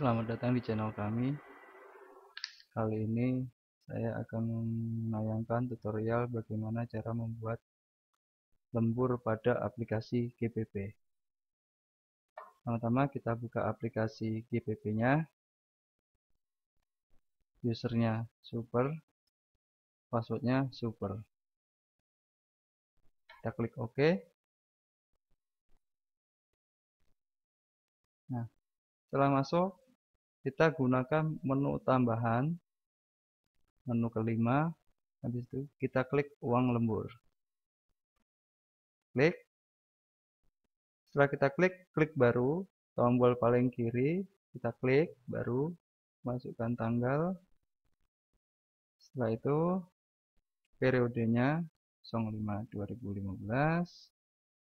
selamat datang di channel kami kali ini saya akan menayangkan tutorial bagaimana cara membuat lembur pada aplikasi GPP pertama-tama kita buka aplikasi GPP nya usernya super passwordnya super kita klik OK nah setelah masuk kita gunakan menu tambahan menu kelima habis itu kita klik uang lembur klik setelah kita klik klik baru tombol paling kiri kita klik baru masukkan tanggal setelah itu periodenya 05 2015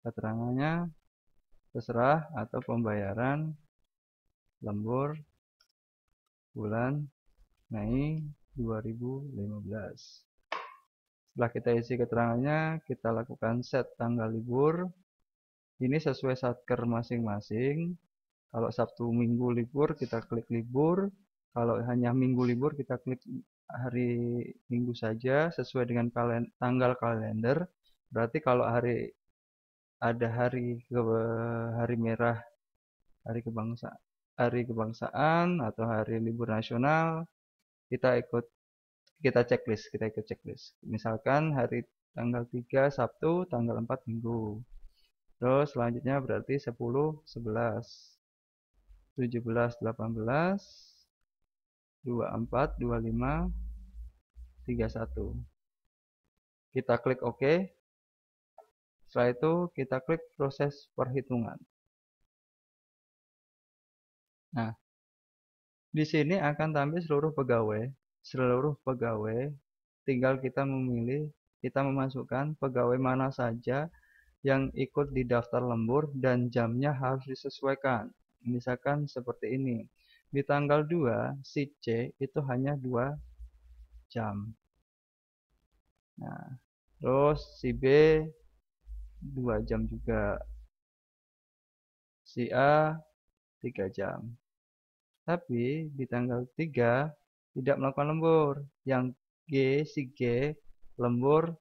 keterangannya terserah atau pembayaran lembur bulan Mei 2015. Setelah kita isi keterangannya, kita lakukan set tanggal libur. Ini sesuai satker masing-masing. Kalau Sabtu Minggu libur, kita klik libur. Kalau hanya Minggu libur, kita klik hari Minggu saja sesuai dengan kalen tanggal kalender. Berarti kalau hari ada hari ke hari merah, hari kebangsaan, hari kebangsaan atau hari libur nasional kita ikut kita checklist, kita ikut checklist. Misalkan hari tanggal 3 Sabtu, tanggal 4 Minggu. Terus selanjutnya berarti 10, 11, 17, 18, 24, 25, 31. Kita klik OK. Setelah itu kita klik proses perhitungan. Nah, di sini akan tampil seluruh pegawai. Seluruh pegawai tinggal kita memilih, kita memasukkan pegawai mana saja yang ikut di daftar lembur dan jamnya harus disesuaikan. Misalkan seperti ini. Di tanggal 2, si C itu hanya 2 jam. Nah, terus si B 2 jam juga. Si A 3 jam tapi di tanggal 3 tidak melakukan lembur yang G si G lembur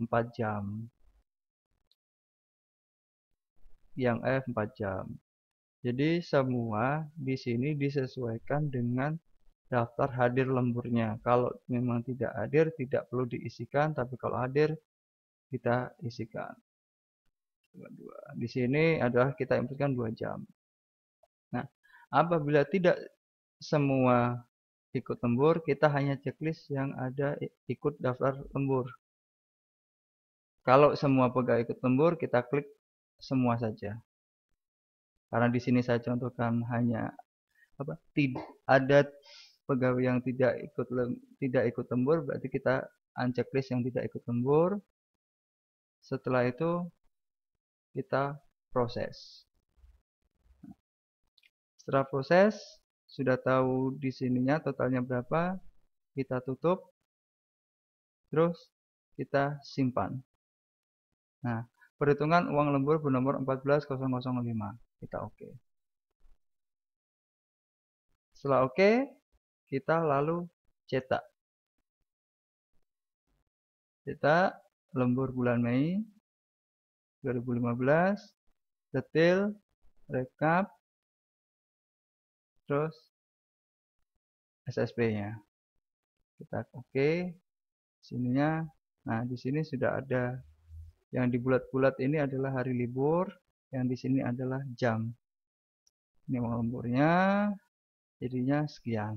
4 jam yang F 4 jam jadi semua di sini disesuaikan dengan daftar hadir lemburnya kalau memang tidak hadir tidak perlu diisikan tapi kalau hadir kita isikan di sini adalah kita impikan 2 jam nah Apabila tidak semua ikut lembur, kita hanya checklist yang ada ikut daftar lembur. Kalau semua pegawai ikut lembur, kita klik semua saja. Karena di sini saya contohkan hanya apa? Tidak ada pegawai yang tidak ikut tidak ikut lembur, berarti kita unchecklist yang tidak ikut lembur. Setelah itu kita proses. Setelah proses, sudah tahu di sininya totalnya berapa, kita tutup, terus kita simpan. Nah, perhitungan uang lembur bernomor 14005. Kita oke. Okay. Setelah oke, okay, kita lalu cetak. Cetak lembur bulan Mei 2015, detail, rekap, terus SSP-nya. Kita oke. Okay. Sininya nah di sini sudah ada yang dibulat bulat ini adalah hari libur, yang di sini adalah jam. Ini uang lemburnya jadinya sekian.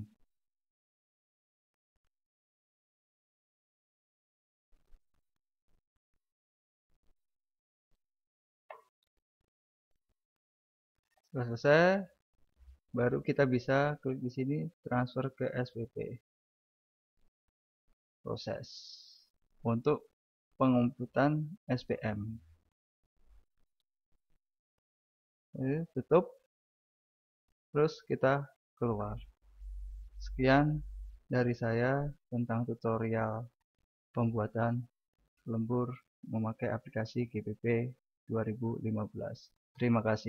Sudah selesai, baru kita bisa klik di sini transfer ke SPP proses untuk pengumputan SPM Jadi, tutup terus kita keluar sekian dari saya tentang tutorial pembuatan lembur memakai aplikasi GPP 2015 terima kasih